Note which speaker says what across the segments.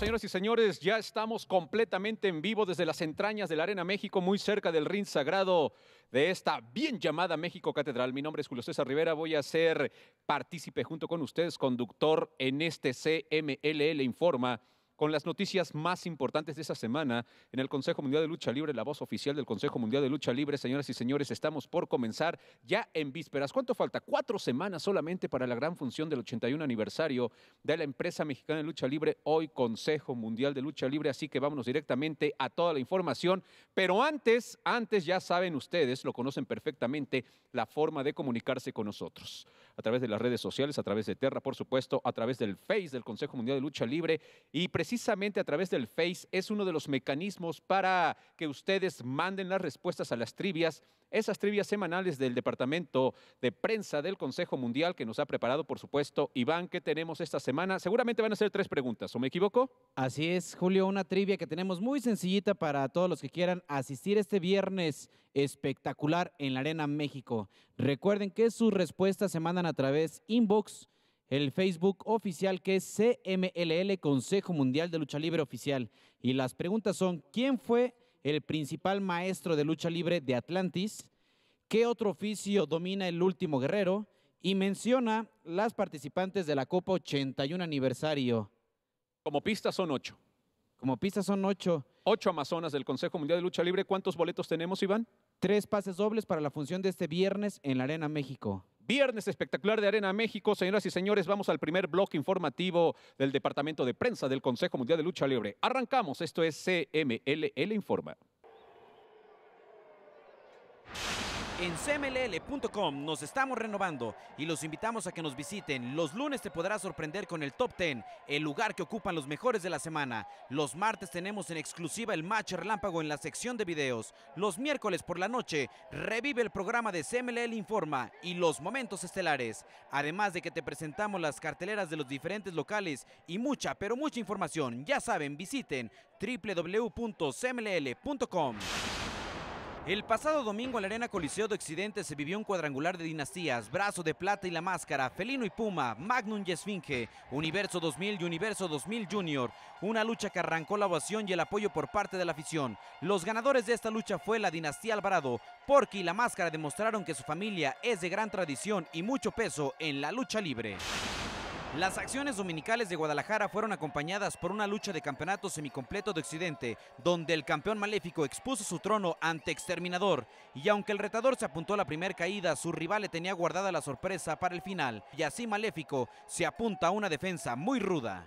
Speaker 1: señoras y señores, ya estamos completamente en vivo desde las entrañas de la Arena México, muy cerca del ring sagrado de esta bien llamada México Catedral. Mi nombre es Julio César Rivera, voy a ser partícipe junto con ustedes, conductor en este CMLL Informa con las noticias más importantes de esa semana en el Consejo Mundial de Lucha Libre, la voz oficial del Consejo Mundial de Lucha Libre. Señoras y señores, estamos por comenzar ya en vísperas. ¿Cuánto falta? Cuatro semanas solamente para la gran función del 81 aniversario de la empresa mexicana de lucha libre, hoy Consejo Mundial de Lucha Libre. Así que vámonos directamente a toda la información. Pero antes, antes ya saben ustedes, lo conocen perfectamente, la forma de comunicarse con nosotros a través de las redes sociales, a través de Terra, por supuesto, a través del Face del Consejo Mundial de Lucha Libre y precisamente a través del Face es uno de los mecanismos para que ustedes manden las respuestas a las trivias esas trivias semanales del Departamento de Prensa del Consejo Mundial que nos ha preparado, por supuesto, Iván, que tenemos esta semana.
Speaker 2: Seguramente van a ser tres preguntas, ¿o me equivoco? Así es, Julio, una trivia que tenemos muy sencillita para todos los que quieran asistir este viernes espectacular en la Arena México. Recuerden que sus respuestas se mandan a través inbox el Facebook oficial que es CMLL, Consejo Mundial de Lucha Libre Oficial. Y las preguntas son, ¿quién fue el principal maestro de lucha libre de Atlantis, qué otro oficio domina el último guerrero y menciona las participantes de la Copa 81 aniversario. Como pistas son ocho. Como pistas son ocho. Ocho Amazonas
Speaker 1: del Consejo Mundial de Lucha Libre. ¿Cuántos boletos tenemos, Iván? Tres pases dobles para la función de este viernes en la
Speaker 2: Arena México.
Speaker 1: Viernes espectacular de Arena México. Señoras y señores, vamos al primer bloque informativo del Departamento de Prensa del Consejo Mundial de Lucha Libre. Arrancamos. Esto es CMLL Informa.
Speaker 2: En cmll.com nos estamos renovando y los invitamos a que nos visiten. Los lunes te podrás sorprender con el top 10, el lugar que ocupan los mejores de la semana. Los martes tenemos en exclusiva el match relámpago en la sección de videos. Los miércoles por la noche revive el programa de CMLL Informa y los momentos estelares. Además de que te presentamos las carteleras de los diferentes locales y mucha, pero mucha información. Ya saben, visiten www.cmll.com. El pasado domingo en la Arena Coliseo de Occidente se vivió un cuadrangular de dinastías, Brazo de Plata y la Máscara, Felino y Puma, Magnum y Esfinge, Universo 2000 y Universo 2000 Junior. Una lucha que arrancó la ovación y el apoyo por parte de la afición. Los ganadores de esta lucha fue la dinastía Alvarado. Porky y la Máscara demostraron que su familia es de gran tradición y mucho peso en la lucha libre. Las acciones dominicales de Guadalajara fueron acompañadas por una lucha de campeonato semicompleto de Occidente, donde el campeón maléfico expuso su trono ante Exterminador, y aunque el retador se apuntó a la primera caída, su rival le tenía guardada la sorpresa para el final, y así Maléfico se apunta a una defensa muy ruda.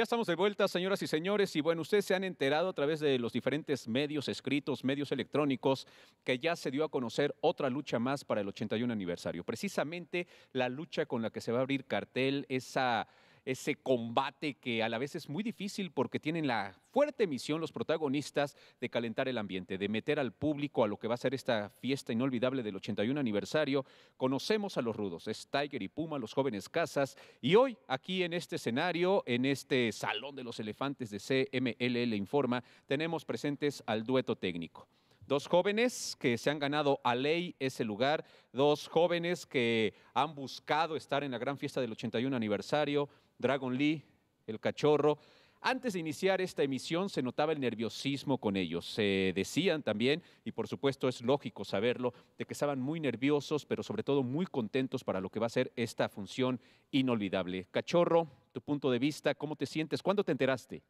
Speaker 1: Ya estamos de vuelta, señoras y señores, y bueno, ustedes se han enterado a través de los diferentes medios escritos, medios electrónicos, que ya se dio a conocer otra lucha más para el 81 aniversario. Precisamente la lucha con la que se va a abrir cartel, esa ese combate que a la vez es muy difícil porque tienen la fuerte misión los protagonistas de calentar el ambiente, de meter al público a lo que va a ser esta fiesta inolvidable del 81 aniversario. Conocemos a los rudos, es Tiger y Puma, los jóvenes casas, y hoy aquí en este escenario, en este Salón de los Elefantes de CMLL Informa, tenemos presentes al dueto técnico. Dos jóvenes que se han ganado a ley ese lugar, dos jóvenes que han buscado estar en la gran fiesta del 81 aniversario, Dragon Lee, el cachorro. Antes de iniciar esta emisión se notaba el nerviosismo con ellos. Se decían también, y por supuesto es lógico saberlo, de que estaban muy nerviosos, pero sobre todo muy contentos para lo que va a ser esta función inolvidable. Cachorro, tu punto de vista, ¿cómo te sientes? ¿Cuándo te enteraste?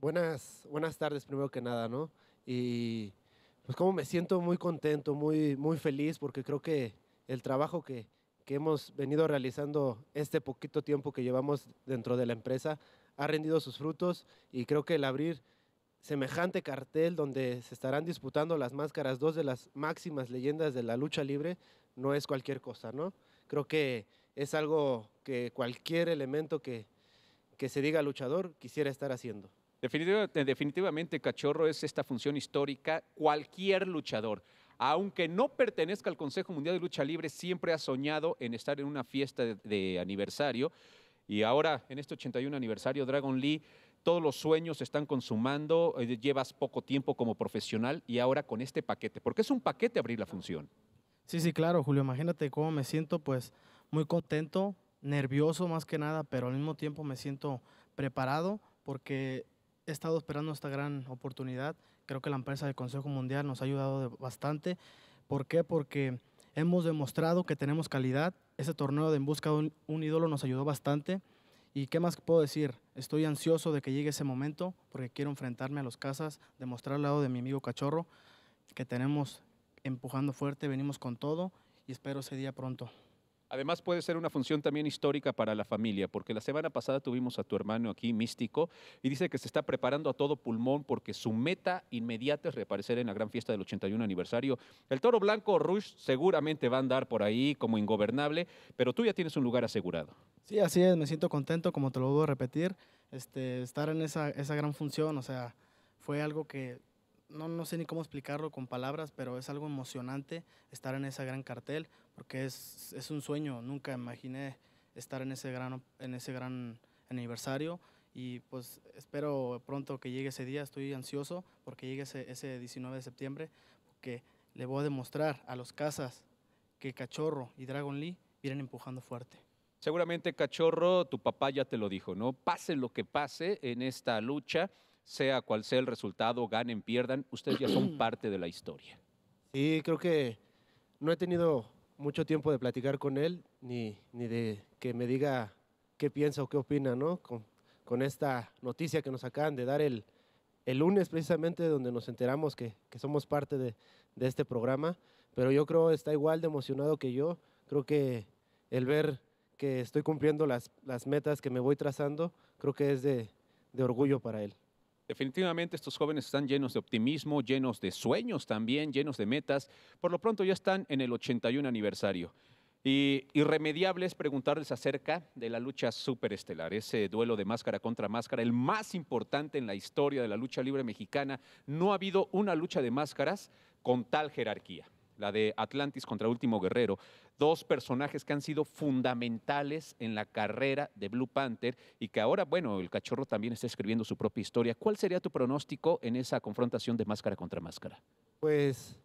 Speaker 3: Buenas, buenas tardes, primero que nada, ¿no? Y pues como me siento muy contento, muy, muy feliz, porque creo que el trabajo que, que hemos venido realizando este poquito tiempo que llevamos dentro de la empresa ha rendido sus frutos y creo que el abrir semejante cartel donde se estarán disputando las máscaras dos de las máximas leyendas de la lucha libre no es cualquier cosa, ¿no? Creo que es algo que cualquier elemento que, que se diga luchador quisiera estar haciendo.
Speaker 1: Definitivamente, definitivamente, Cachorro es esta función histórica. Cualquier luchador, aunque no pertenezca al Consejo Mundial de Lucha Libre, siempre ha soñado en estar en una fiesta de, aniversario. Y ahora, en este 81 aniversario, Dragon Lee, todos los sueños se están consumando, eh, llevas poco tiempo como profesional y ahora con este paquete, porque es un paquete abrir la función.
Speaker 4: Sí, sí, claro, Julio, imagínate cómo me siento, pues muy contento, nervioso más que nada, pero al mismo tiempo me siento preparado porque he estado esperando esta gran oportunidad Creo que la empresa del Consejo Mundial nos ha ayudado bastante. ¿Por qué? Porque hemos demostrado que tenemos calidad. Ese torneo de En Busca de un, ídolo nos ayudó bastante. ¿Y qué más puedo decir? Estoy ansioso de que llegue ese momento porque quiero enfrentarme a los casas, demostrar al lado de mi amigo Cachorro que tenemos empujando fuerte, venimos con todo y espero ese día pronto.
Speaker 1: Además puede ser una función también histórica para la familia, porque la semana pasada tuvimos a tu hermano aquí, místico, y dice que se está preparando a todo pulmón porque su meta inmediata es reaparecer en la gran fiesta del 81 aniversario. El toro blanco Rush seguramente va a andar por ahí como ingobernable, pero tú ya tienes un lugar asegurado.
Speaker 4: Sí, así es, me siento contento, como te lo debo repetir, este, estar en esa, esa gran función, o sea, fue algo que no, sé ni cómo explicarlo con palabras, pero es algo emocionante estar en esa gran cartel, porque es, un sueño, nunca imaginé estar en ese gran, en ese gran aniversario y pues espero pronto que llegue ese día, estoy ansioso porque llegue ese, ese 19 de septiembre, que le voy a demostrar a los casas que Cachorro y Dragon Lee vienen empujando fuerte.
Speaker 1: Seguramente Cachorro, tu papá ya te lo dijo, ¿no? Pase lo que pase en esta lucha, sea cual sea el resultado, ganen, pierdan, ustedes ya son parte de la historia.
Speaker 3: Sí, creo que no he tenido mucho tiempo de platicar con él, ni, ni de que me diga qué piensa o qué opina, ¿no? Con, con esta noticia que nos acaban de dar el, el lunes precisamente, donde nos enteramos que, que somos parte de, de este programa, pero yo creo está igual de emocionado que yo. Creo que el ver que estoy cumpliendo las, las metas que me voy trazando, creo que es de, de orgullo para él.
Speaker 1: Definitivamente estos jóvenes están llenos de optimismo, llenos de sueños también, llenos de metas. Por lo pronto ya están en el 81 aniversario. Y irremediable es preguntarles acerca de la lucha superestelar, ese duelo de máscara contra máscara, el más importante en la historia de la lucha libre mexicana. No ha habido una lucha de máscaras con tal jerarquía la de Atlantis contra Último Guerrero, dos personajes que han sido fundamentales en la carrera de Blue Panther y que ahora, bueno, el cachorro también está escribiendo su propia historia. ¿Cuál sería tu pronóstico en esa confrontación de máscara contra máscara?
Speaker 3: Pues,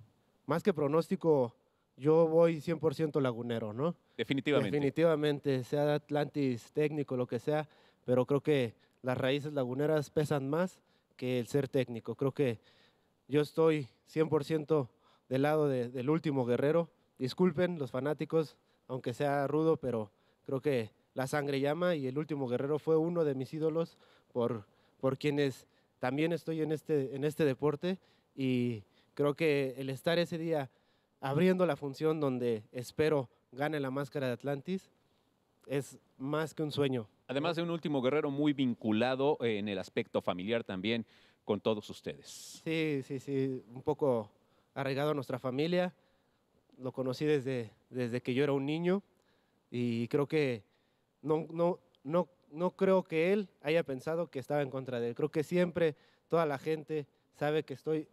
Speaker 3: más que pronóstico, yo voy 100% lagunero, ¿no? Definitivamente. Definitivamente, sea Atlantis técnico, lo que sea, pero creo que las raíces laguneras pesan más que el ser técnico. Creo que yo estoy 100% del lado del último guerrero. Disculpen los fanáticos, aunque sea rudo, pero creo que la sangre llama y el último guerrero fue uno de mis ídolos por, por quienes también estoy en este, en este deporte y creo que el estar ese día abriendo la función donde espero gane la máscara de Atlantis es más que un sueño.
Speaker 1: Además de un último guerrero muy vinculado eh, en el aspecto familiar también con todos ustedes.
Speaker 3: Sí, sí, sí, un poco arraigado a nuestra familia. Lo conocí desde, desde que yo era un niño y creo que no, no, no, no creo que él haya pensado que estaba en contra de él. Creo que siempre toda la gente sabe que estoy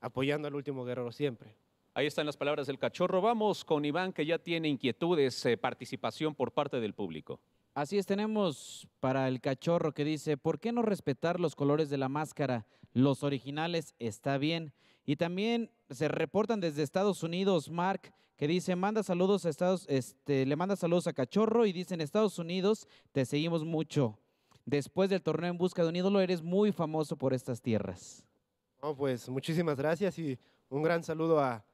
Speaker 3: apoyando
Speaker 2: al último guerrero, siempre.
Speaker 1: Ahí están las palabras del cachorro. Vamos con Iván, que ya tiene inquietudes, eh, participación por parte del público.
Speaker 2: Así es, tenemos para el cachorro que dice, ¿por qué no respetar los colores de la máscara? Los originales está bien y también se reportan desde Estados Unidos, Mark, que dice, manda saludos a Estados, este, le manda saludos a Cachorro y dice, Estados Unidos te seguimos mucho. Después del torneo en busca de un ídolo, eres muy famoso por estas tierras. No, pues muchísimas
Speaker 3: gracias y un gran saludo a,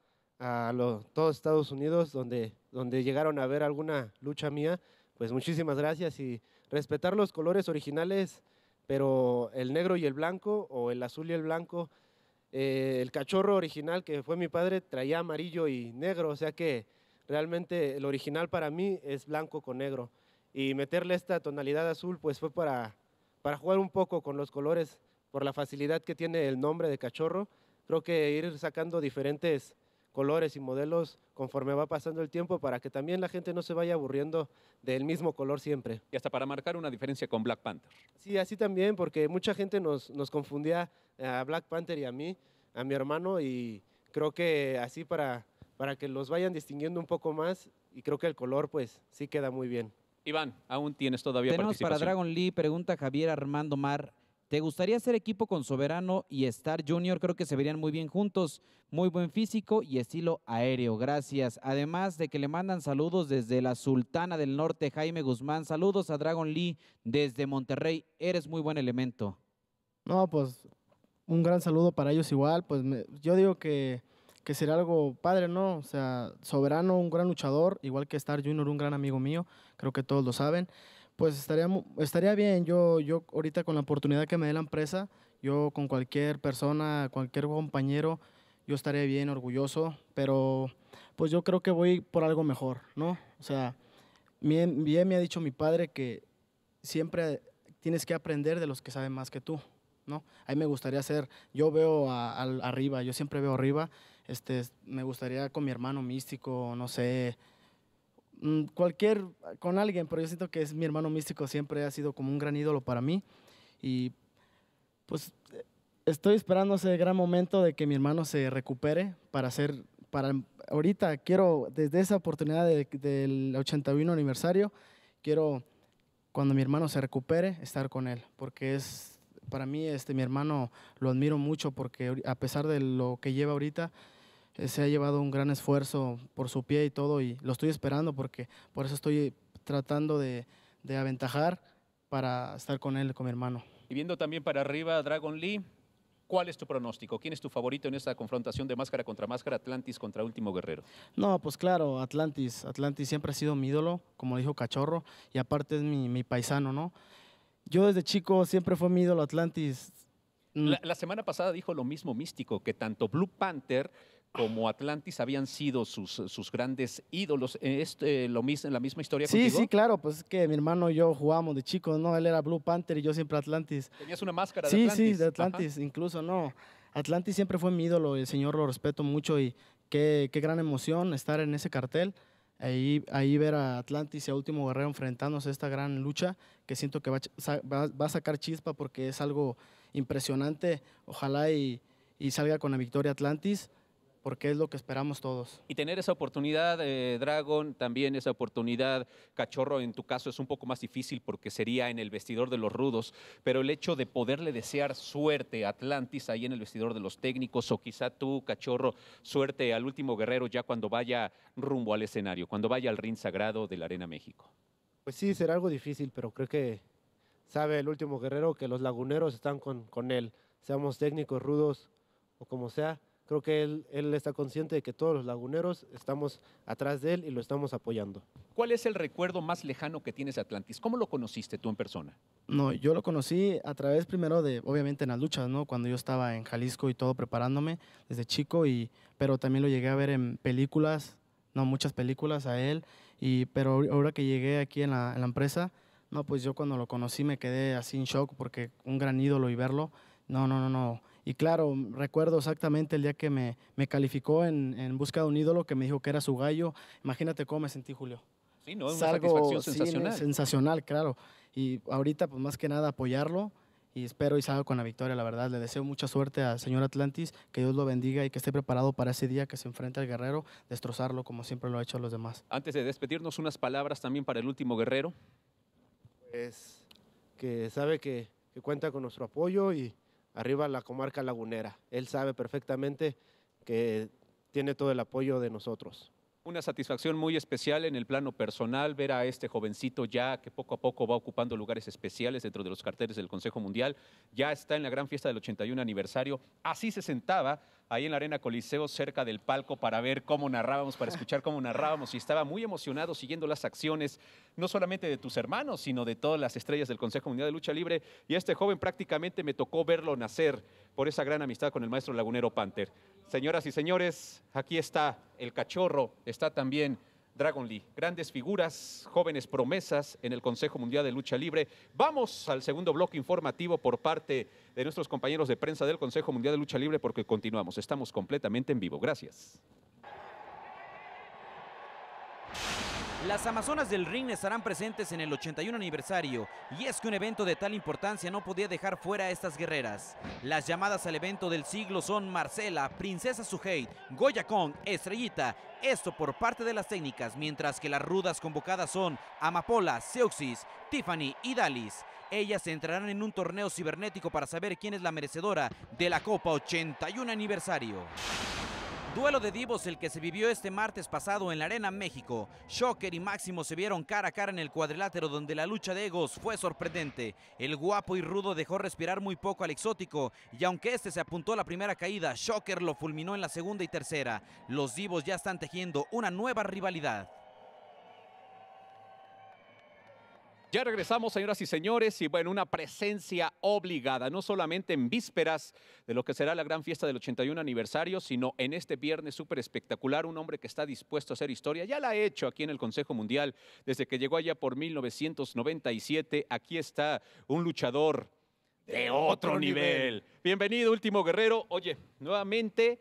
Speaker 3: todos Estados Unidos, donde, donde llegaron a ver alguna lucha mía. Pues muchísimas gracias y respetar los colores originales, pero el negro y el blanco o el azul y el blanco eh, el cachorro original que fue mi padre traía amarillo y negro, o sea que realmente el original para mí es blanco con negro. Y meterle esta tonalidad azul pues fue para, para jugar un poco con los colores por la facilidad que tiene el nombre de cachorro. Creo que ir sacando diferentes colores y modelos conforme va pasando el tiempo para que también la gente no se vaya aburriendo del mismo color siempre.
Speaker 1: Y hasta para marcar una diferencia con Black Panther.
Speaker 3: Sí, así también, porque mucha gente nos, nos confundía a Black Panther y a mí, a mi hermano, y creo que así para, para que los vayan distinguiendo un poco más, y creo que el color
Speaker 2: pues sí queda muy bien.
Speaker 1: Iván, aún tienes todavía Tenemos para Dragon
Speaker 2: Lee, pregunta Javier Armando Mar. ¿Te gustaría ser equipo con Soberano y Star Junior? Creo que se verían muy bien juntos. Muy buen físico y estilo aéreo. Gracias. Además de que le mandan saludos desde la Sultana del Norte, Jaime Guzmán. Saludos a Dragon Lee desde Monterrey. Eres muy buen elemento.
Speaker 4: No, pues un gran saludo para ellos igual. Pues yo digo que, que será algo padre, ¿no? O sea, Soberano, un gran luchador, igual que Star Junior, un gran amigo mío. Creo que todos lo saben. Pues estaría, estaría bien, yo, yo ahorita con la oportunidad que me dé la empresa, yo con cualquier persona, cualquier compañero, yo estaría bien orgulloso, pero pues yo creo que voy por algo mejor, ¿no? O sea, bien, me ha dicho mi padre que siempre tienes que aprender de los que saben más que tú, ¿no? Ahí me gustaría ser, yo veo arriba, yo siempre veo arriba, este, me gustaría con mi hermano místico, no sé, Mm, cualquier, con alguien, pero yo siento que es mi hermano místico, siempre ha sido como un gran ídolo para mí. Y pues estoy esperando ese gran momento de que mi hermano se recupere para hacer, para ahorita quiero, desde esa oportunidad del 81 aniversario, quiero, cuando mi hermano se recupere, estar con él, porque es, para mí, este, mi hermano lo admiro mucho porque a pesar de lo que lleva ahorita, eh, se ha llevado un gran esfuerzo por su pie y todo, y lo estoy esperando porque por eso estoy tratando de, aventajar para estar con él, con mi hermano.
Speaker 1: Y viendo también para arriba a Dragon Lee, ¿cuál es tu pronóstico? ¿Quién es tu favorito en esta confrontación de máscara contra máscara, Atlantis contra Último Guerrero?
Speaker 4: No, pues claro, Atlantis. Atlantis siempre ha sido mi ídolo, como dijo Cachorro, y aparte es mi, paisano, ¿no? Yo desde chico siempre fue mi ídolo Atlantis.
Speaker 1: la semana pasada dijo lo mismo místico, que tanto Blue Panther como Atlantis habían sido sus, sus grandes ídolos. Eh, ¿Es eh, lo mismo, la misma historia Sí, contigo? sí,
Speaker 4: claro. Pues es que mi hermano y yo jugábamos de chicos, ¿no? Él era Blue Panther y yo siempre Atlantis. ¿Tenías una máscara de Atlantis? Sí, sí, de Atlantis, incluso, ¿no? Atlantis siempre fue mi ídolo. y El señor lo respeto mucho y qué, qué gran emoción estar en ese cartel. Ahí, ahí, ver a Atlantis y a Último Guerrero enfrentándose a esta gran lucha que siento que va, va, va a sacar chispa porque es algo impresionante. Ojalá y, y salga con la victoria Atlantis porque es lo que esperamos todos.
Speaker 1: Y tener esa oportunidad, eh, Dragon, también esa oportunidad, Cachorro, en tu caso es un poco más difícil porque sería en el vestidor de los rudos, pero el hecho de poderle desear suerte a Atlantis ahí en el vestidor de los técnicos o quizá tú, Cachorro, suerte al último guerrero ya cuando vaya rumbo al escenario, cuando vaya al ring sagrado de la Arena México.
Speaker 3: Pues sí, será algo difícil, pero creo que sabe el último guerrero que los laguneros están con, con él, seamos técnicos, rudos o como sea creo que él, él, está consciente de que todos los laguneros estamos atrás de él y lo estamos apoyando.
Speaker 1: ¿Cuál es el recuerdo más lejano que tienes de Atlantis? ¿Cómo lo conociste tú en persona?
Speaker 4: No, yo lo conocí a través primero de, obviamente, en las luchas, ¿no? Cuando yo estaba en Jalisco y todo preparándome desde chico, y, pero también lo llegué a ver en películas, no muchas películas a él, y, pero ahora que llegué aquí en la, en la empresa, no, pues yo cuando lo conocí me quedé así en shock porque un gran ídolo y verlo, no, no, no, no y claro, mm, recuerdo exactamente el día que me, me calificó en, busca de un ídolo que me dijo que era su gallo. Imagínate cómo me sentí, Julio.
Speaker 1: Sí, ¿no? una satisfacción sensacional.
Speaker 4: sensacional, claro. Y ahorita, pues más que nada, apoyarlo y espero y salga con la victoria, la verdad. Le deseo mucha suerte al señor Atlantis, que Dios lo bendiga y que esté preparado para ese día que se enfrenta al guerrero, destrozarlo como siempre lo ha hecho a los demás.
Speaker 1: Antes de despedirnos, unas palabras también para el último guerrero.
Speaker 3: Pues que sabe que cuenta con nuestro apoyo y, arriba la comarca lagunera. Él sabe perfectamente que tiene todo el apoyo de nosotros
Speaker 1: una satisfacción muy especial en el plano personal ver a este jovencito ya que poco a poco va ocupando lugares especiales dentro de los carteles del Consejo Mundial, ya está en la gran fiesta del 81 aniversario, así se sentaba ahí en la Arena Coliseo cerca del palco para ver cómo narrábamos, para escuchar cómo narrábamos y estaba muy emocionado siguiendo las acciones, no solamente de tus hermanos, sino de todas las estrellas del Consejo Mundial de Lucha Libre y este joven prácticamente me tocó verlo nacer por esa gran amistad con el maestro lagunero Panther. Señoras y señores, aquí está el cachorro, está también Dragon Lee. Grandes figuras, jóvenes promesas en el Consejo Mundial de Lucha Libre. Vamos al segundo bloque informativo por parte de nuestros compañeros de prensa del Consejo Mundial de Lucha Libre porque continuamos. Estamos completamente en vivo. Gracias.
Speaker 2: Las Amazonas del Ring estarán presentes en el 81 aniversario y es que un evento de tal importancia no podía dejar fuera a estas guerreras. Las llamadas al evento del siglo son Marcela, Princesa Suheid, Goya Kong, Estrellita, esto por parte de las técnicas, mientras que las rudas convocadas son Amapola, Seuxis, Tiffany y Dalis. Ellas entrarán en un torneo cibernético para saber quién es la merecedora de la Copa 81 aniversario. Duelo de divos el que se vivió este martes pasado en la Arena México. Shocker y Máximo se vieron cara a cara en el cuadrilátero donde la lucha de egos fue sorprendente. El guapo y rudo dejó respirar muy poco al exótico y aunque este se apuntó la primera caída, Shocker lo fulminó en la segunda y tercera. Los divos ya están tejiendo una nueva rivalidad. Ya regresamos, señoras y señores, y bueno, una presencia
Speaker 1: obligada, no solamente en vísperas de lo que será la gran fiesta del 81 aniversario, sino en este viernes súper espectacular, un hombre que está dispuesto a hacer historia. Ya la ha hecho aquí en el Consejo Mundial desde que llegó allá por 1997. Aquí está un luchador de otro, nivel. Bienvenido, último guerrero. Oye, nuevamente...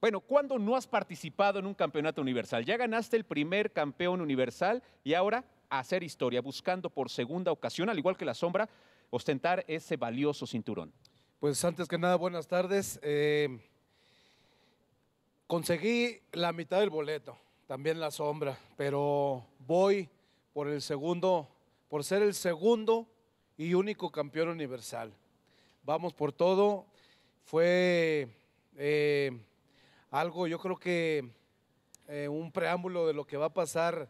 Speaker 1: Bueno, ¿cuándo no has participado en un campeonato universal? Ya ganaste el primer campeón universal y ahora hacer historia, buscando por segunda ocasión, al igual que la sombra, ostentar
Speaker 5: ese valioso cinturón. Pues antes que nada, buenas tardes. Eh, conseguí la mitad del boleto, también la sombra, pero voy por el segundo, por ser el segundo y único campeón universal. Vamos por todo. Fue eh, algo, yo creo que eh, un preámbulo de lo que va a pasar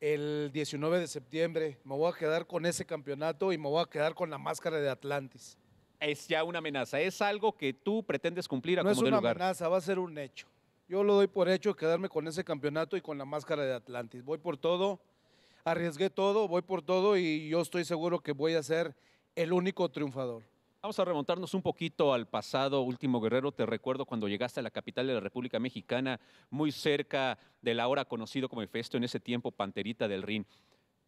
Speaker 5: el 19 de septiembre. Me voy a quedar con ese campeonato y me voy a quedar con la máscara de Atlantis. Es ya una amenaza, es algo que tú pretendes cumplir a no es una amenaza, va a ser un hecho. Yo lo doy por hecho quedarme con ese campeonato y con la máscara de Atlantis. Voy por todo, arriesgué todo, voy por todo y yo estoy seguro que voy a ser el único triunfador.
Speaker 1: Vamos a remontarnos un poquito al pasado, último guerrero. Te recuerdo cuando llegaste a la capital de la República Mexicana, muy cerca de la hora conocido como Efesto, en ese tiempo Panterita del Rin.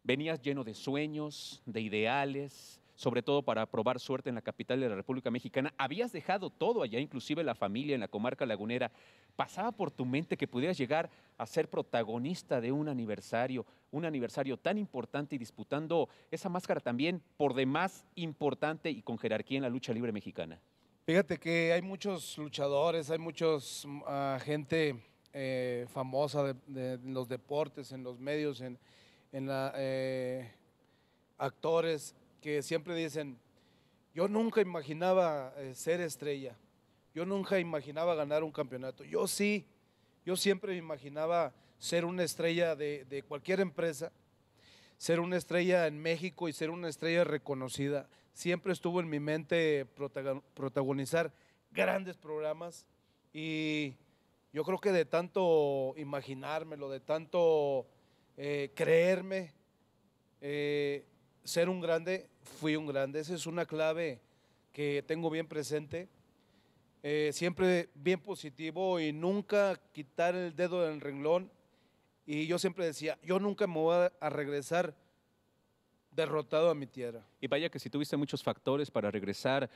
Speaker 1: Venías lleno de sueños, de ideales, sobre todo para probar suerte en la capital de la República Mexicana. Habías dejado todo allá, inclusive la familia en la comarca lagunera. ¿Pasaba por tu mente que pudieras llegar a ser protagonista de un aniversario, un aniversario tan importante y disputando esa máscara también por demás importante y con jerarquía en la lucha libre mexicana?
Speaker 5: Fíjate que hay muchos luchadores, hay muchos ah, gente eh, famosa de, los deportes, en los medios, en, la, eh, actores que siempre dicen, yo nunca imaginaba eh, ser estrella, yo nunca imaginaba ganar un campeonato, yo sí, yo siempre me imaginaba ser una estrella de, cualquier empresa, ser una estrella en México y ser una estrella reconocida. Siempre estuvo en mi mente protagonizar grandes programas y yo creo que de tanto imaginármelo, de tanto eh, creerme, eh, ser un grande, fui un grande. Esa es una clave que tengo bien presente. Eh, siempre bien positivo y nunca quitar el dedo del renglón. Y yo siempre decía, yo nunca me voy a regresar derrotado a mi tierra.
Speaker 1: Y vaya que si tuviste muchos factores para regresar,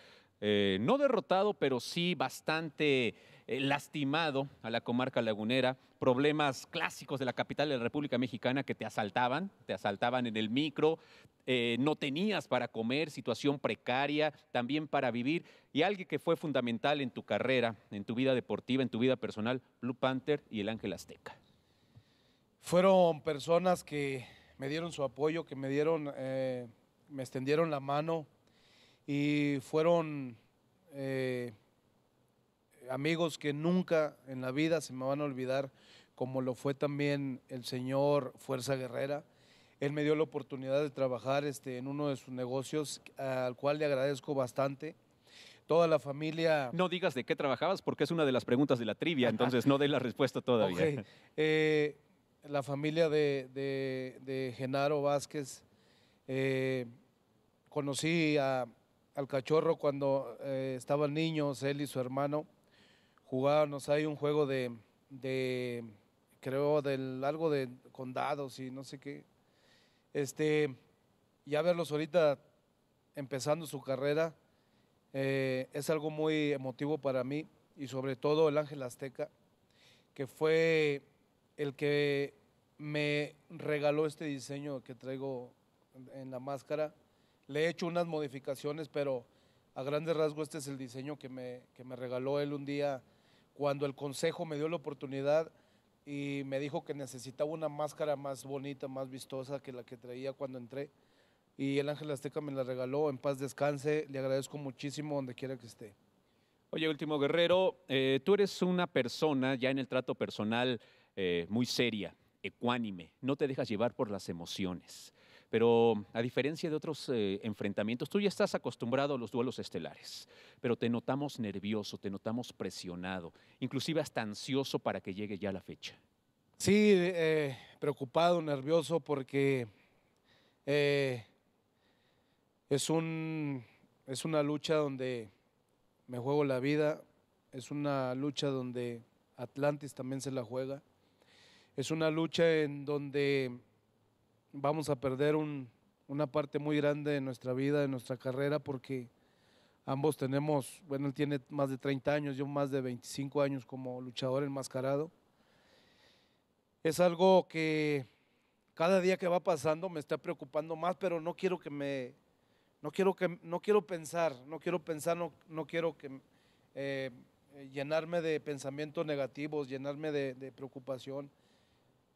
Speaker 1: eh, no derrotado, pero sí bastante eh, lastimado a la comarca lagunera. Problemas clásicos de la capital de la República Mexicana que te asaltaban, te asaltaban en el micro, eh, no tenías para comer, situación precaria, también para vivir. Y alguien que fue fundamental en tu carrera, en tu vida deportiva, en tu vida personal, Blue Panther y el Ángel Azteca.
Speaker 5: Fueron personas que me dieron su apoyo, que me dieron, me extendieron la mano, y fueron eh, amigos que nunca en la vida se me van a olvidar, como lo fue también el señor Fuerza Guerrera. Él me dio la oportunidad de trabajar este, en uno de sus negocios, al cual le agradezco bastante toda la familia.
Speaker 1: No digas de qué trabajabas porque es una de las preguntas de la trivia, entonces no dé la respuesta todavía.
Speaker 5: Eh, la familia de, Genaro Vázquez, eh, conocí a, al cachorro cuando eh, estaban niños, él y su hermano, jugábamos ahí un juego de, creo, del, algo de condados y no sé qué. Este, ya verlos ahorita empezando su carrera eh, es algo muy emotivo para mí y sobre todo el Ángel Azteca, que fue el que me regaló este diseño que traigo en la máscara le he hecho unas modificaciones, pero a grandes rasgos este es el diseño que me, que me regaló él un día cuando el consejo me dio la oportunidad y me dijo que necesitaba una máscara más bonita, más vistosa que la que traía cuando entré. Y el Ángel Azteca me la regaló, en paz descanse, le agradezco muchísimo donde quiera que esté.
Speaker 1: Oye, último guerrero, eh, tú eres una persona ya en el trato personal eh, muy seria, ecuánime, no te dejas llevar por las emociones. Pero a diferencia de otros eh, enfrentamientos, tú ya estás acostumbrado a los duelos estelares, pero te notamos nervioso, te notamos presionado, inclusive hasta ansioso para que llegue ya la fecha.
Speaker 5: Sí, eh, preocupado, nervioso, porque eh, es, un, es una lucha donde me juego la vida, es una lucha donde Atlantis también se la juega, es una lucha en donde vamos a perder una parte muy grande de nuestra vida, de nuestra carrera, porque ambos tenemos, bueno, él tiene más de 30 años, yo más de 25 años como luchador enmascarado. Es algo que cada día que va pasando me está preocupando más, pero no quiero que me, no quiero que, no quiero pensar, no quiero pensar, no, quiero que eh, eh, llenarme de pensamientos negativos, llenarme de preocupación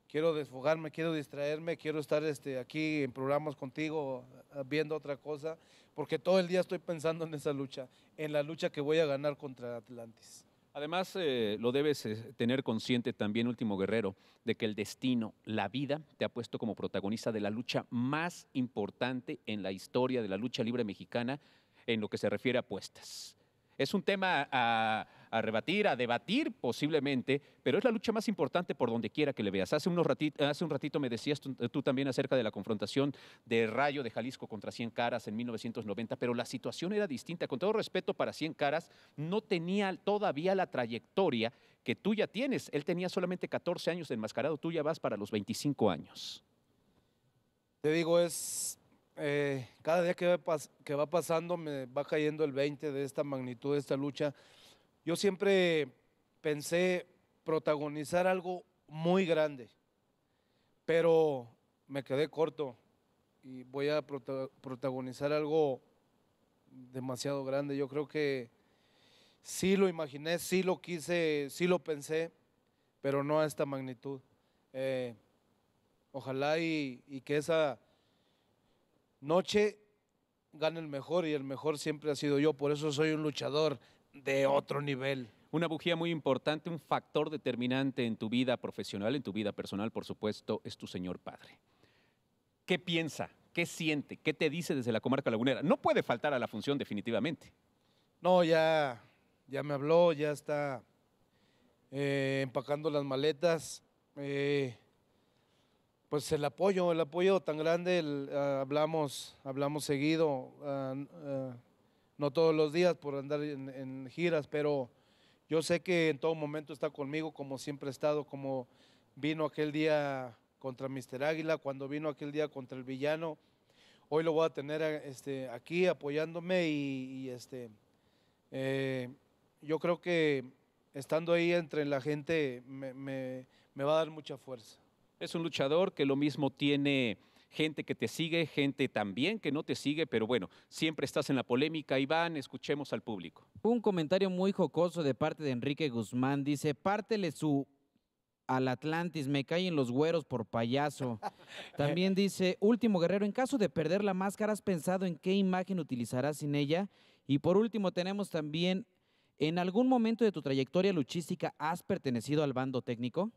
Speaker 5: quiero desfogarme, quiero distraerme, quiero estar este, aquí en programas contigo, ah, viendo otra cosa, porque todo el día estoy pensando en esa lucha, en la lucha que voy a ganar contra Atlantis.
Speaker 1: Además, eh, lo debes eh, tener consciente también, último guerrero, de que el destino, la vida, te ha puesto como protagonista de la lucha más importante en la historia de la lucha libre mexicana en lo que se refiere a apuestas. Es un tema a a rebatir, a debatir posiblemente, pero es la lucha más importante por donde quiera que le veas. Hace, un ratito me decías tú, también acerca de la confrontación de Rayo de Jalisco contra Cien Caras en 1990, pero la situación era distinta. Con todo respeto para Cien Caras, no tenía todavía la trayectoria que tú ya tienes. Él tenía solamente 14 años de enmascarado, tú ya vas para los 25 años.
Speaker 5: Te digo, es eh, cada día que va, que va, pasando me va cayendo el 20 de esta magnitud, de esta lucha. Yo siempre pensé protagonizar algo muy grande, pero me quedé corto y voy a protagonizar algo demasiado grande. Yo creo que sí lo imaginé, sí lo quise, sí lo pensé, pero no a esta magnitud. Eh, ojalá y, y, que esa noche gane el mejor y el mejor siempre ha sido yo, por eso soy un luchador, de otro nivel. Una bujía muy importante, un factor
Speaker 1: determinante en tu vida profesional, en tu vida personal, por supuesto, es tu Señor Padre. ¿Qué piensa? ¿Qué siente? ¿Qué te dice desde la comarca lagunera? No puede faltar a la función definitivamente.
Speaker 5: No, ya, ya me habló, ya está eh, empacando las maletas. Eh, pues el apoyo, el apoyo tan grande, ah, hablamos, hablamos seguido. Ah, ah, no todos los días por andar en, giras, pero yo sé que en todo momento está conmigo, como siempre ha estado, como vino aquel día contra Mister Águila, cuando vino aquel día contra el villano. Hoy lo voy a tener este, aquí apoyándome y, este, eh, yo creo que estando ahí entre la gente me va a dar mucha fuerza.
Speaker 1: Es un luchador que lo mismo tiene gente que te sigue, gente también que no te sigue, pero bueno, siempre estás en la polémica. Iván, escuchemos al público.
Speaker 2: Un comentario muy jocoso de parte de Enrique Guzmán. Dice, pártele su al Atlantis, me caen los güeros por payaso. También dice, último guerrero, en caso de perder la máscara, ¿has pensado en qué imagen utilizarás sin ella? Y por último tenemos también, ¿en algún momento de tu trayectoria luchística has pertenecido al bando técnico?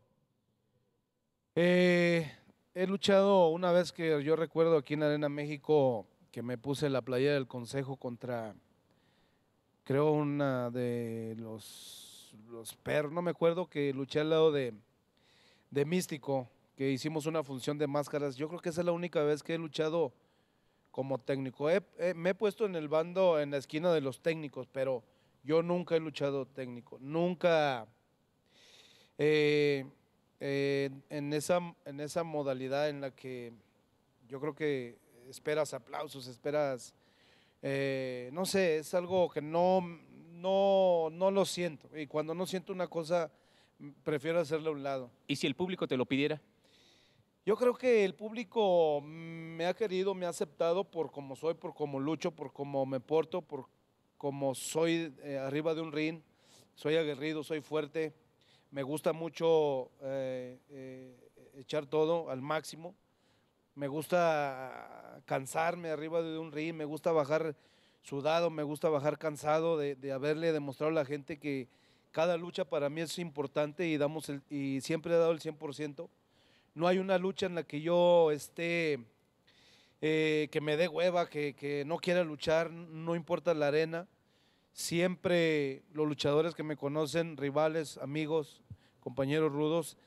Speaker 2: Eh, he luchado una
Speaker 5: vez que yo recuerdo aquí en Arena México que me puse la playa del Consejo contra, creo, una de los, los perros, no me acuerdo, que luché al lado de, de Místico, que hicimos una función de máscaras. Yo creo que esa es la única vez que he luchado como técnico. me he puesto en el bando, en la esquina de los técnicos, pero yo nunca he luchado técnico. Nunca... Eh, en, esa, en esa modalidad en la que yo creo que esperas aplausos, esperas, eh, no sé, es algo que no, no, no lo siento. Y cuando no siento una cosa, prefiero hacerle a un lado.
Speaker 1: ¿Y si el público te lo pidiera?
Speaker 5: Yo creo que el público me ha querido, me ha aceptado por como soy, por como lucho, por como me porto, por como soy eh, arriba de un ring. Soy aguerrido, soy fuerte, me gusta mucho eh, eh, echar todo al máximo. Me gusta cansarme arriba de un ring, me gusta bajar sudado, me gusta bajar cansado de, haberle demostrado a la gente que cada lucha para mí es importante y, damos y siempre he dado el 100%. No hay una lucha en la que yo esté, eh, que me dé hueva, que, que no quiera luchar, no importa la arena. Siempre los luchadores que me conocen, rivales, amigos, compañeros rudos,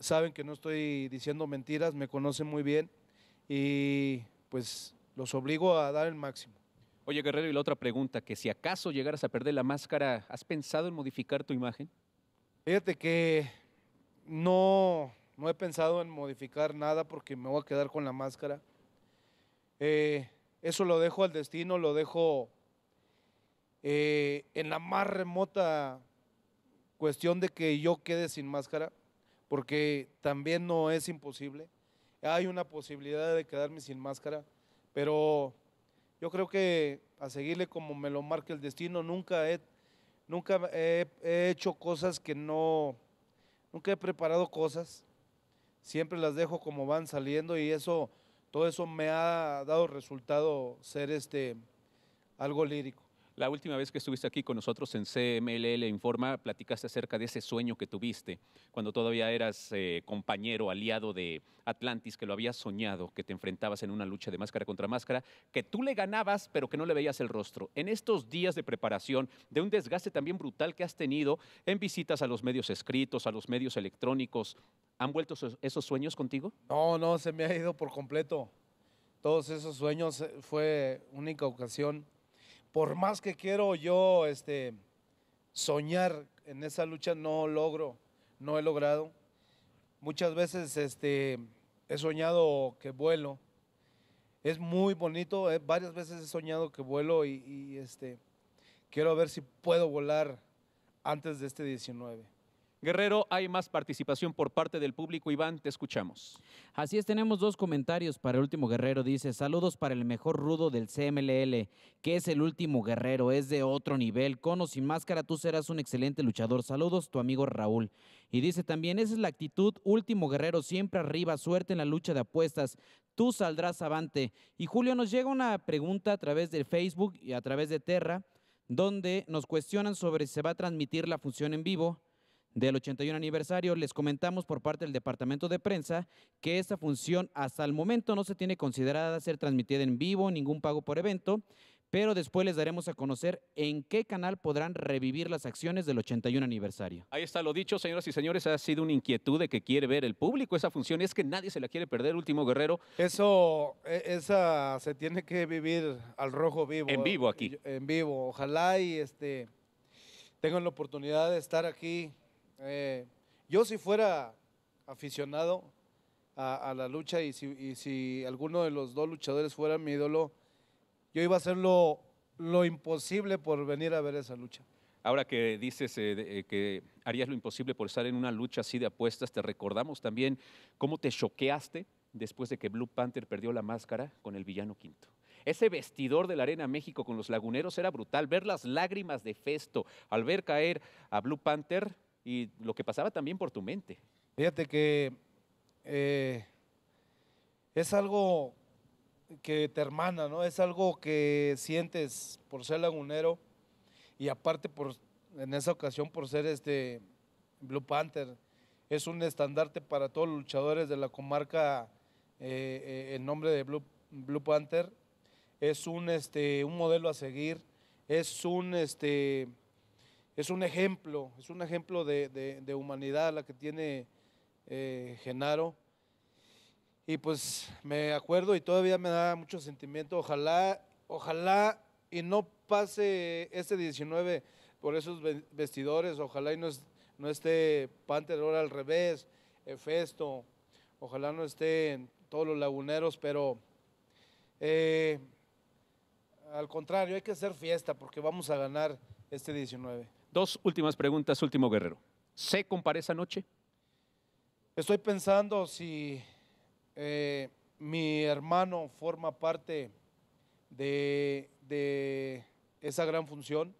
Speaker 5: saben que no estoy diciendo mentiras, me conocen muy bien y pues los obligo a dar el máximo.
Speaker 1: Oye, Guerrero, y la otra pregunta, que si acaso llegaras a perder la máscara, ¿has pensado en modificar tu imagen? Fíjate
Speaker 5: que no, no he pensado en modificar nada porque me voy a quedar con la máscara. Eh, eso lo dejo al destino, lo dejo eh, en la más remota cuestión de que yo quede sin máscara, porque también no es imposible. Hay una posibilidad de quedarme sin máscara, pero yo creo que a seguirle como me lo marca el destino, nunca he, nunca he hecho cosas que no, nunca he preparado cosas, siempre las dejo como van saliendo y eso, todo eso me ha dado resultado ser este, algo lírico.
Speaker 1: La última vez que estuviste aquí con nosotros en CMLL Informa, platicaste acerca de ese sueño que tuviste cuando todavía eras eh, compañero, aliado de Atlantis, que lo habías soñado, que te enfrentabas en una lucha de máscara contra máscara, que tú le ganabas, pero que no le veías el rostro. En estos días de preparación, de un desgaste también brutal que has tenido en visitas a los medios escritos, a los medios electrónicos, ¿han vuelto esos sueños contigo?
Speaker 5: No, no, se me ha ido por completo. Todos esos sueños eh, fue única ocasión por más que quiero yo este, soñar en esa lucha, no logro, no he logrado. Muchas veces este, he soñado que vuelo. Es muy bonito, eh, varias veces he soñado que vuelo y, y este, quiero ver si puedo volar antes de este 19.
Speaker 2: Guerrero, hay más participación por parte del público. Iván, te escuchamos. Así es, tenemos dos comentarios para el último guerrero. Dice, saludos para el mejor rudo del CMLL, que es el último guerrero, es de otro nivel. Con o sin máscara, tú serás un excelente luchador. Saludos, tu amigo Raúl. Y dice también, esa es la actitud, último guerrero, siempre arriba, suerte en la lucha de apuestas tú saldrás avante. Y Julio, nos llega una pregunta a través de Facebook y a través de Terra, donde nos cuestionan sobre si se va a transmitir la función en vivo del 81 aniversario, les comentamos por parte del departamento de prensa que esta función hasta el momento no se tiene considerada ser transmitida en vivo, ningún pago por evento, pero después les daremos a conocer en qué canal podrán revivir las acciones del 81 aniversario.
Speaker 1: Ahí está lo dicho, señoras y señores, ha sido una inquietud de que quiere ver el público esa función, es que nadie se la quiere perder, Último Guerrero.
Speaker 5: Eso, e, esa se tiene que vivir al rojo vivo. En vivo aquí. En vivo, ojalá y este tengan la oportunidad de estar aquí eh, yo si fuera aficionado a, la lucha y si, alguno de los dos luchadores fuera mi ídolo, yo iba a hacer lo, lo imposible por venir a ver esa lucha.
Speaker 1: Ahora que dices eh, eh, que harías lo imposible por estar en una lucha así de apuestas, te recordamos también cómo te choqueaste después de que Blue Panther perdió la máscara con el villano quinto. Ese vestidor de la Arena México con los laguneros era brutal. Ver las lágrimas de Festo al ver caer a Blue Panther y lo que
Speaker 5: pasaba también por tu mente. Fíjate que eh, es algo que te hermana, ¿no? Es algo que sientes por ser lagunero y aparte por, en esa ocasión por ser este Blue Panther. Es un estandarte para todos los luchadores de la comarca eh, eh, en nombre de Blue, Blue Panther. Es un, este, un modelo a seguir, es un, este, es un ejemplo, es un ejemplo de, humanidad la que tiene eh, Genaro. Y pues me acuerdo y todavía me da mucho sentimiento. Ojalá, ojalá y no pase este 19 por esos vestidores. Ojalá y no, esté Panther ahora al revés, Efesto. Ojalá no estén todos los laguneros, pero eh, al contrario, hay que hacer fiesta porque vamos a ganar este 19.
Speaker 1: Dos últimas preguntas, último guerrero.
Speaker 5: ¿Se compare esa noche? Estoy pensando si eh, mi hermano forma parte de, esa gran función.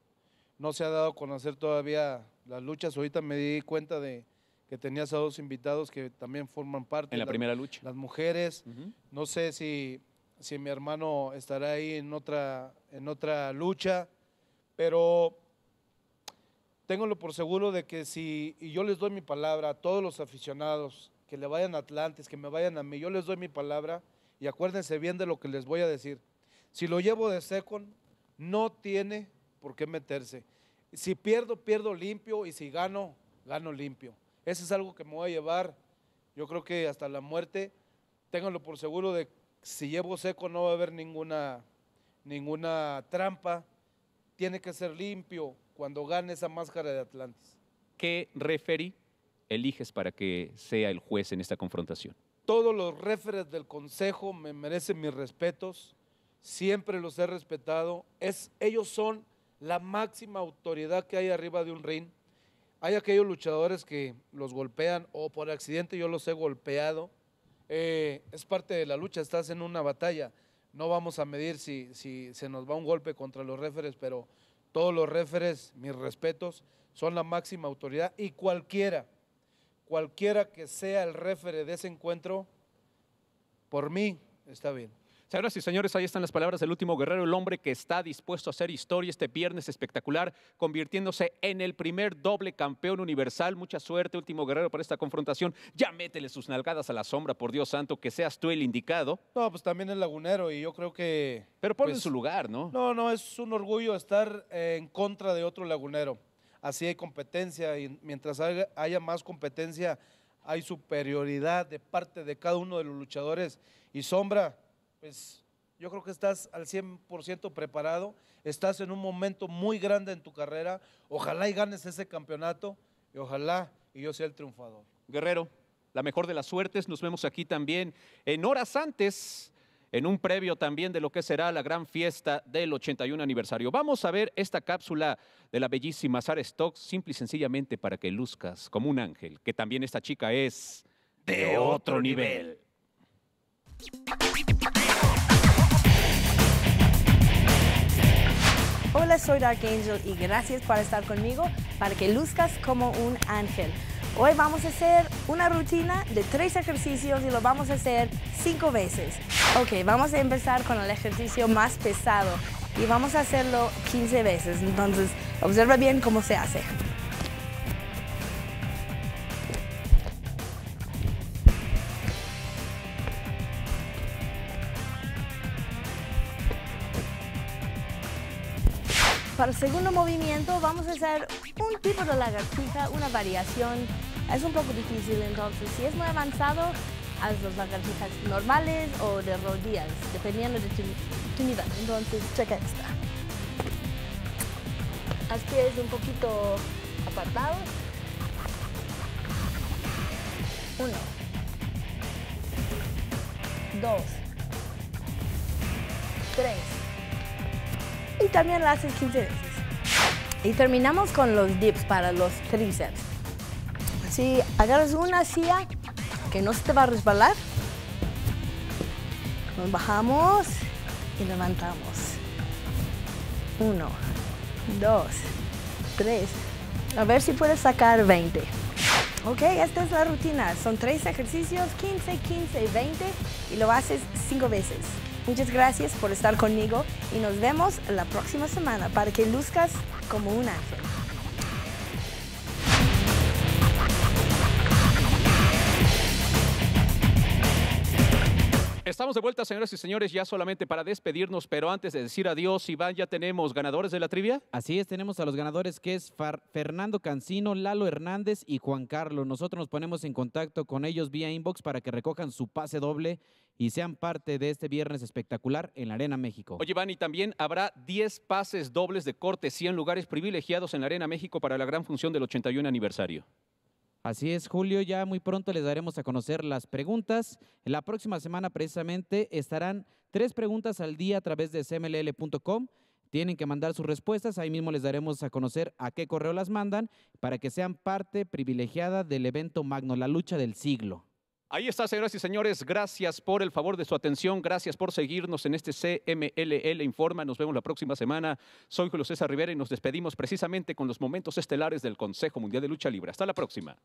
Speaker 5: No se ha dado a conocer todavía las luchas. Ahorita me di cuenta de que tenías a dos invitados que también forman parte. En la, primera lucha. Las mujeres. No sé si, si mi hermano estará ahí en otra, en otra lucha, pero Ténganlo por seguro de que si, y yo les doy mi palabra a todos los aficionados, que le vayan a Atlantis, que me vayan a mí, yo les doy mi palabra y acuérdense bien de lo que les voy a decir. Si lo llevo de seco, no tiene por qué meterse. Si pierdo, pierdo limpio y si gano, gano limpio. Eso es algo que me voy a llevar, yo creo que hasta la muerte. Ténganlo por seguro de si llevo seco no va a haber ninguna, ninguna trampa. Tiene que ser limpio, cuando gane esa máscara de Atlantis.
Speaker 1: ¿Qué referee eliges para que sea el juez en esta confrontación?
Speaker 5: Todos los referees del Consejo me merecen mis respetos, siempre los he respetado. Es, ellos son la máxima autoridad que hay arriba de un ring. Hay aquellos luchadores que los golpean o por accidente yo los he golpeado. Eh, es parte de la lucha, estás en una batalla. No vamos a medir si, si se nos va un golpe contra los referees, pero todos los referes, mis respetos, son la máxima autoridad y cualquiera, cualquiera que sea el refere de ese encuentro, por
Speaker 1: mí está bien. Señoras y señores, ahí están las palabras del último guerrero, el hombre que está dispuesto a hacer historia este viernes espectacular, convirtiéndose en el primer doble campeón universal. Mucha suerte, último guerrero, para esta confrontación. Ya métele sus nalgadas a la sombra, por Dios santo, que seas tú el indicado.
Speaker 5: No, pues también el lagunero y yo creo que... Pero ponlo en pues, su lugar, ¿no? No, no, es un orgullo estar eh, en contra de otro lagunero. Así hay competencia y mientras haya más competencia, hay superioridad de parte de cada uno de los luchadores. Y sombra, pues, yo creo que estás al 100% preparado, estás en un momento muy grande en tu carrera, ojalá y ganes ese campeonato y ojalá y yo sea el triunfador.
Speaker 1: Guerrero, la mejor de las suertes, nos vemos aquí también en horas antes, en un previo también de lo que será la gran fiesta del 81 aniversario. Vamos a ver esta cápsula de la bellísima Sarah Stokes, simple y sencillamente para que luzcas como un ángel, que también esta chica es de otro nivel.
Speaker 6: Hola, soy Dark Angel y gracias por estar conmigo para que luzcas como un ángel. Hoy vamos a hacer una rutina de tres ejercicios y lo vamos a hacer cinco veces. Ok, vamos a empezar con el ejercicio más pesado y vamos a hacerlo 15 veces. Entonces, observa bien cómo se hace. Para el segundo movimiento vamos a hacer un tipo de lagartija, una variación. Es un poco difícil, entonces si es muy avanzado, haz las lagartijas normales o de rodillas, dependiendo de tu, tu nivel. Entonces, checa esta. Haz pies un poquito apartado. Uno. Dos. Tres y también la haces 15 veces. Y terminamos con los dips para los tríceps. Así agarras una silla que no se te va a resbalar, nos bajamos y levantamos. Uno, dos, tres. A ver si puedes sacar 20. Ok, esta es la rutina. Son tres ejercicios, 15, 15 y 20, y lo haces cinco veces. Muchas gracias por estar conmigo y nos vemos la próxima semana para que luzcas como un ángel.
Speaker 1: Estamos de vuelta, señoras y señores, ya solamente para despedirnos, pero antes de decir adiós, Iván, ¿ya tenemos ganadores de la
Speaker 2: trivia? Así es, tenemos a los ganadores que es Fernando Cancino, Lalo Hernández y Juan Carlos. Nosotros nos ponemos en contacto con ellos vía inbox para que recojan su pase doble y sean parte de este viernes espectacular en la Arena México.
Speaker 1: Oye, Iván, y también habrá 10 pases dobles de corte, 100 lugares privilegiados en la Arena México para la gran función del 81 aniversario.
Speaker 2: Así es, Julio, ya muy pronto les daremos a conocer las preguntas. En La próxima semana precisamente estarán tres preguntas al día a través de cmll.com. Tienen que mandar sus respuestas, ahí mismo les daremos a conocer a qué correo las mandan para que sean parte privilegiada del evento Magno, la lucha del siglo.
Speaker 1: Ahí está, señoras y señores. Gracias por el favor de su atención. Gracias por seguirnos en este CMLL Informa. Nos vemos la próxima semana. Soy Julio César Rivera y nos despedimos precisamente con los momentos estelares del Consejo Mundial de Lucha Libre. Hasta la próxima.